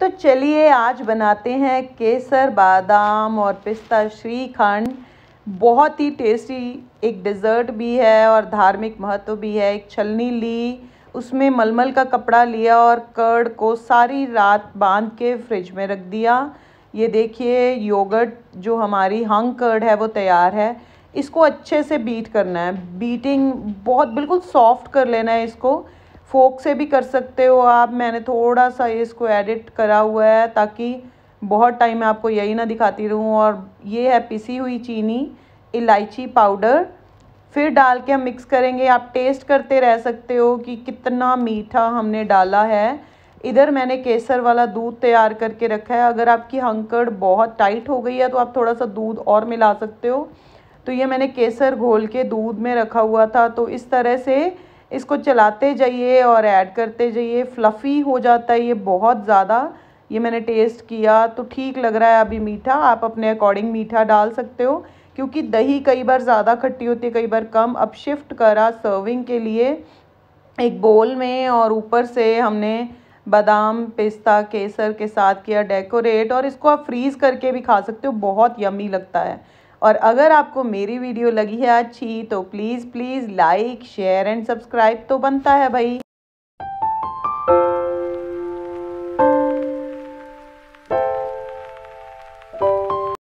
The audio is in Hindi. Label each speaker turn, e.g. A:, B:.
A: तो चलिए आज बनाते हैं केसर बादाम और पिस्ता श्रीखंड बहुत ही टेस्टी एक डिज़र्ट भी है और धार्मिक महत्व भी है एक छलनी ली उसमें मलमल का कपड़ा लिया और कर्ड को सारी रात बांध के फ्रिज में रख दिया ये देखिए योगर्ट जो हमारी हंग कर्ड है वो तैयार है इसको अच्छे से बीट करना है बीटिंग बहुत बिल्कुल सॉफ्ट कर लेना है इसको फोक से भी कर सकते हो आप मैंने थोड़ा सा इसको एडिट करा हुआ है ताकि बहुत टाइम मैं आपको यही ना दिखाती रहूँ और ये है पिसी हुई चीनी इलायची पाउडर फिर डाल के हम मिक्स करेंगे आप टेस्ट करते रह सकते हो कि कितना मीठा हमने डाला है इधर मैंने केसर वाला दूध तैयार करके रखा है अगर आपकी हंकड़ बहुत टाइट हो गई है तो आप थोड़ा सा दूध और मिला सकते हो तो ये मैंने केसर घोल के दूध में रखा हुआ था तो इस तरह से इसको चलाते जाइए और ऐड करते जाइए फ्लफ़ी हो जाता है ये बहुत ज़्यादा ये मैंने टेस्ट किया तो ठीक लग रहा है अभी मीठा आप अपने अकॉर्डिंग मीठा डाल सकते हो क्योंकि दही कई बार ज़्यादा खट्टी होती है कई बार कम अब शिफ्ट करा सर्विंग के लिए एक बोल में और ऊपर से हमने बादाम पिस्ता केसर के साथ किया डेकोरेट और इसको आप फ्रीज़ करके भी खा सकते हो बहुत यमी लगता है और अगर आपको मेरी वीडियो लगी है अच्छी तो please please like share and subscribe तो बनता है भाई